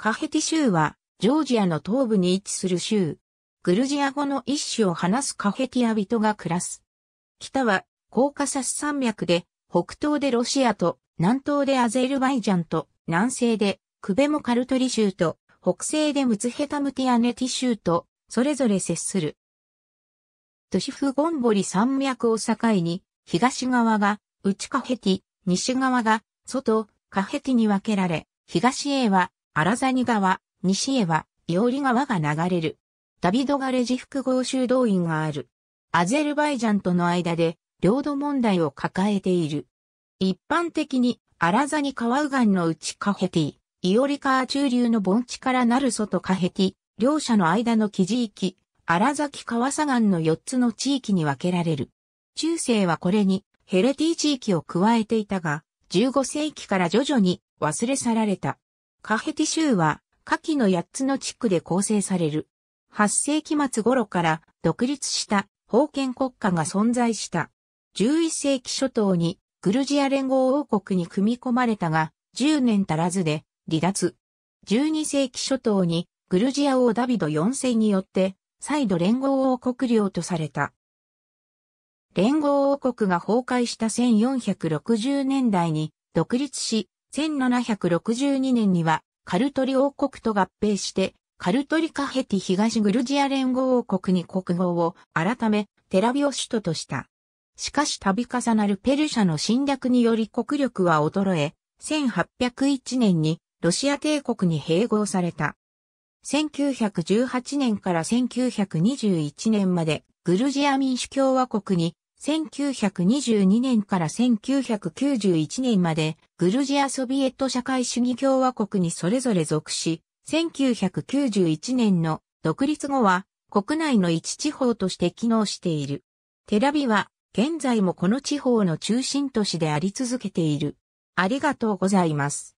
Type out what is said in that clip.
カヘティ州は、ジョージアの東部に位置する州。グルジア語の一種を話すカヘティア人が暮らす。北は、コーカサス山脈で、北東でロシアと、南東でアゼルバイジャンと、南西で、クベモカルトリ州と、北西でムツヘタムティアネティ州と、それぞれ接する。都市フゴンボリ山脈を境に、東側が内カヘティ、西側が外カヘティに分けられ、東へは荒谷川、西へは、伊織川が流れる。ダビドガレジ複合修道院がある。アゼルバイジャンとの間で、領土問題を抱えている。一般的に、荒谷川右岸の内カヘティ、イオリ川中流の盆地からなる外カヘティ、両者の間の記地域、荒崎川左岸の4つの地域に分けられる。中世はこれにヘレティ地域を加えていたが、15世紀から徐々に忘れ去られた。カヘティ州は、下記の8つの地区で構成される。8世紀末頃から独立した封建国家が存在した。11世紀初頭にグルジア連合王国に組み込まれたが、10年足らずで離脱。12世紀初頭にグルジア王ダビド4世によって再度連合王国領とされた。連合王国が崩壊した1460年代に独立し、1762年にはカルトリ王国と合併して、カルトリカヘティ東グルジア連合王国に国号を改め、テラビを首都とした。しかし度重なるペルシャの侵略により国力は衰え、1801年にロシア帝国に併合された。1918年から1921年までグルジア民主共和国に1922年から1991年までグルジアソビエト社会主義共和国にそれぞれ属し、1991年の独立後は国内の一地方として機能している。テラビは現在もこの地方の中心都市であり続けている。ありがとうございます。